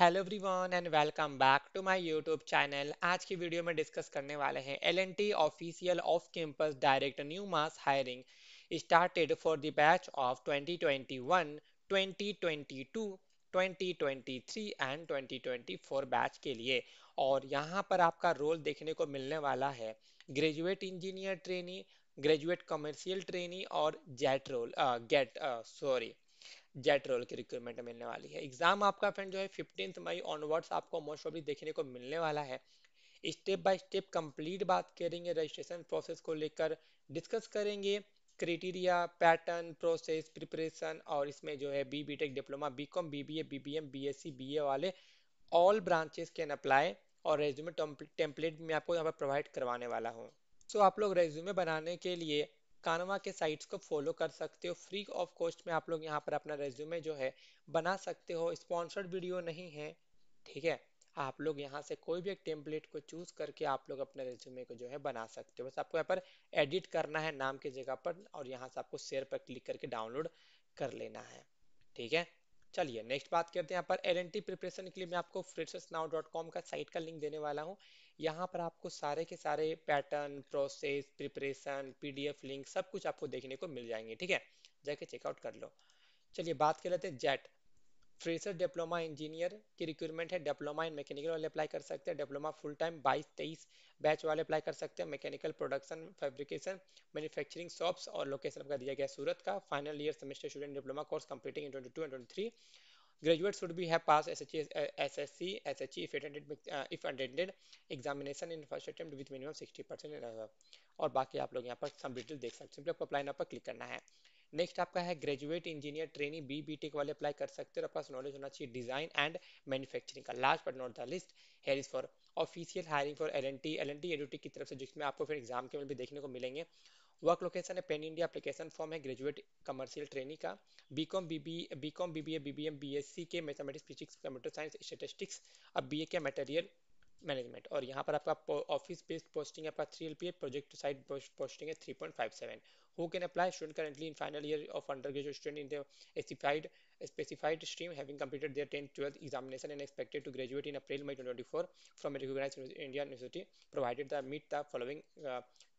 hello everyone and welcome back to my YouTube channel आज की video में discuss करने वाले हैं LNT official off campus direct new mass hiring started for the batch of 2021, 2022, 2023 and 2024 batch के लिए और यहाँ पर आपका रोल देखने को मिलने वाला है graduate engineer trainee graduate commercial trainee और jet role get sorry uh, uh jet role की रिक्रूटमेंट मिलने वाली है एग्जाम आपका फ्रेंड जो है फिफ्टीन मई ऑनवर्ड्स आपको मोस्ट ऑफली देखने को मिलने वाला है स्टेप बाय स्टेप कंप्लीट बात करेंगे रजिस्ट्रेशन प्रोसेस को लेकर डिस्कस करेंगे क्राइटेरिया पैटर्न प्रोसेस प्रिपरेशन और इसमें जो है B B tech diploma B com B B A B B M B S C B A वाले ऑल ब्रांचेस कैन अप्लाई और रेज्यूमे टेम्पलेट में आपको यहाँ पर प्रोवाइड करवाने वाला हूँ सो so, आप लोग रेज्यूमे बनाने के लिए कानवा के साइट्स को फॉलो कर सकते हो फ्री ऑफ कॉस्ट में आप लोग यहाँ पर अपना रेज्यूमे जो है बना सकते हो स्पॉन्सर्ड वीडियो नहीं है ठीक है आप लोग यहाँ से कोई भी एक टेम्पलेट को चूज करके आप लोग अपने रेज्यूमे को जो है बना सकते हो बस आपको यहाँ पर एडिट करना है नाम की जगह पर और यहाँ से आपको शेयर पर क्लिक करके डाउनलोड कर लेना है ठीक है चलिए नेक्स्ट बात करते हैं यहाँ पर एल एन टी प्रिपरेशन के लिए मैं आपको फ्रेशर्स नाउ डॉट कॉम का साइट का लिंक देने वाला हूँ यहाँ पर आपको सारे के सारे pattern process preparation PDF link सब कुछ आपको देखने को मिल जाएंगे ठीक है जाके चेकआउट कर लो चलिए बात कर लेते हैं जेट फ्रेशर डिप्लोमा इंजीनियर की रिक्वायरमेंट है डिप्लोमा इन मैकेनिकल वाले अप्लाई कर सकते हैं डिप्लोमा फुल टाइम बाईस तेईस बैच वाले अप्लाई कर सकते हैं mechanical production fabrication manufacturing shops और लोकेशन का दिया गया सूरत का final year semester student diploma course completing in twenty two and twenty three graduates should be have passed S uh, SSC, S if attended uh, if attended examination in first attempt with minimum 60 percent और बाकी आप लोग यहाँ पर सब detail देख सकते हैं आपको अप्लाई यहाँ पर क्लिक करना है नेक्स्ट आपका है graduate engineer training B B tech वाले अप्लाई कर सकते हो और पास नॉलेज होना चाहिए डिजाइन एंड मैन्युफैक्चरिंग का last but not the list here is for official hiring for L N T L N T ED की तरफ से जिसमें आपको फिर एग्जाम के भी देखने को मिलेंगे वर्क लोकेशन है पेन इंडिया अप्लीकेशन फॉर्म है ग्रेजुएट कमर्शियल ट्रेनिंग का BCom com BCom BBA B BSc S C के mathematics physics computer science statistics अब बी ए के मटेरियल मैनेजमेंट और यहाँ पर आपका ऑफिस बेस्ड पोस्टिंग है आपका three L P A project side posting है three point five seven who can apply student currently in final year of under graduate student in specified specified stream having completed their tenth twelfth examination and expected to graduate in April May twenty four from recognise India university provided the meet the following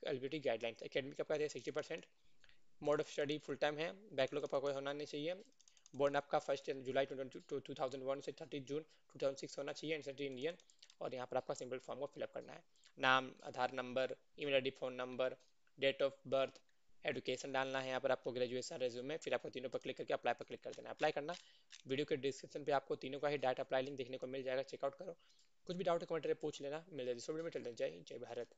eligibility guidelines academic आपका sixty percent mode of study full time है backlog का कोई होना नहीं चाहिए board आपका first July two thousand one से thirty June two thousand six होना चाहिए इंडियन और यहाँ पर आपका सिंपल फॉर्म को फिलअप करना है नाम आधार नंबर ईमेल आई phone number date of birth education डालना है यहाँ पर आपको ग्रेजुएशन रेज्यूम में फिर आपको तीनों पर क्लिक करके अप्लाई पर क्लिक कर देना अप्लाई करना वीडियो के डिस्क्रिप्शन पे आपको तीनों का ही डाटा अप्लाई लिंक देखने को मिल जाएगा चेकआउट करो कुछ भी डाउट कमेंट पूछ लेना मिल जाएगी सब में चल जय जय भारत